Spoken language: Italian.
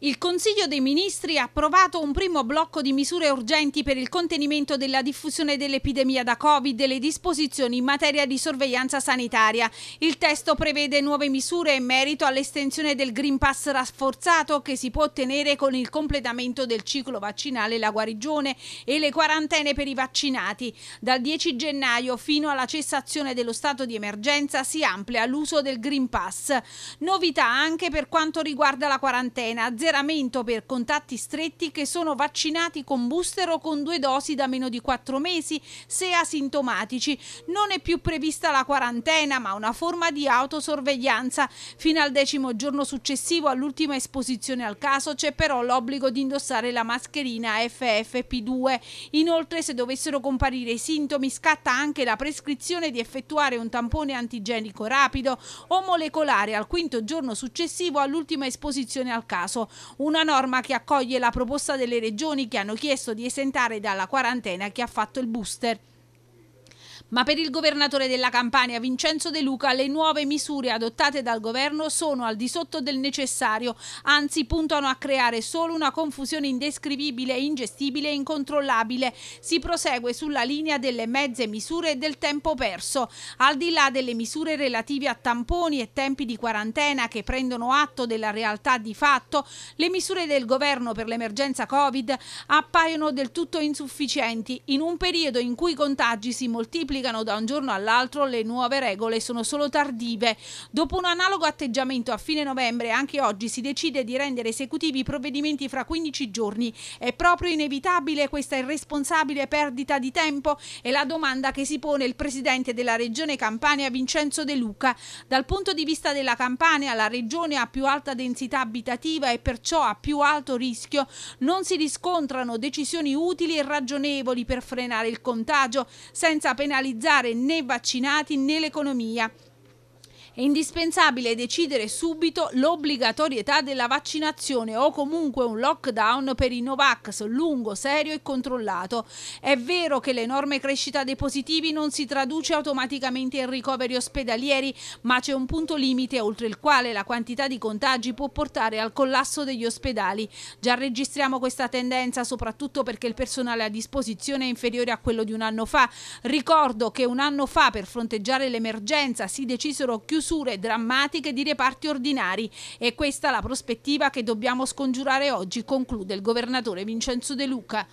Il Consiglio dei Ministri ha approvato un primo blocco di misure urgenti per il contenimento della diffusione dell'epidemia da Covid e le disposizioni in materia di sorveglianza sanitaria. Il testo prevede nuove misure in merito all'estensione del Green Pass rafforzato che si può ottenere con il completamento del ciclo vaccinale, la guarigione e le quarantene per i vaccinati. Dal 10 gennaio fino alla cessazione dello stato di emergenza si amplia l'uso del Green Pass. Novità anche per quanto riguarda la quarantena azzeramento per contatti stretti che sono vaccinati con booster o con due dosi da meno di 4 mesi se asintomatici. Non è più prevista la quarantena ma una forma di autosorveglianza. Fino al decimo giorno successivo all'ultima esposizione al caso c'è però l'obbligo di indossare la mascherina FFP2. Inoltre se dovessero comparire i sintomi scatta anche la prescrizione di effettuare un tampone antigenico rapido o molecolare al quinto giorno successivo all'ultima esposizione al caso. Una norma che accoglie la proposta delle regioni che hanno chiesto di esentare dalla quarantena chi ha fatto il booster. Ma per il governatore della Campania, Vincenzo De Luca, le nuove misure adottate dal governo sono al di sotto del necessario, anzi puntano a creare solo una confusione indescrivibile, ingestibile e incontrollabile. Si prosegue sulla linea delle mezze misure e del tempo perso, al di là delle misure relative a tamponi e tempi di quarantena che prendono atto della realtà di fatto, le misure del governo per l'emergenza Covid appaiono del tutto insufficienti in un periodo in cui i contagi si moltiplicano applicano da un giorno all'altro, le nuove regole sono solo tardive. Dopo un analogo atteggiamento a fine novembre, anche oggi si decide di rendere esecutivi i provvedimenti fra 15 giorni. È proprio inevitabile questa irresponsabile perdita di tempo? È la domanda che si pone il presidente della regione Campania, Vincenzo De Luca. Dal punto di vista della Campania, la regione ha più alta densità abitativa e perciò a più alto rischio, non si riscontrano decisioni utili e ragionevoli per frenare il contagio, senza penalizzare realizzare né i vaccinati né l'economia. È indispensabile decidere subito l'obbligatorietà della vaccinazione o comunque un lockdown per i Novax lungo, serio e controllato. È vero che l'enorme crescita dei positivi non si traduce automaticamente in ricoveri ospedalieri, ma c'è un punto limite oltre il quale la quantità di contagi può portare al collasso degli ospedali. Già registriamo questa tendenza soprattutto perché il personale a disposizione è inferiore a quello di un anno fa. Ricordo che un anno fa per fronteggiare l'emergenza si decisero chiusure chiusure drammatiche di reparti ordinari. È questa la prospettiva che dobbiamo scongiurare oggi, conclude il governatore Vincenzo De Luca.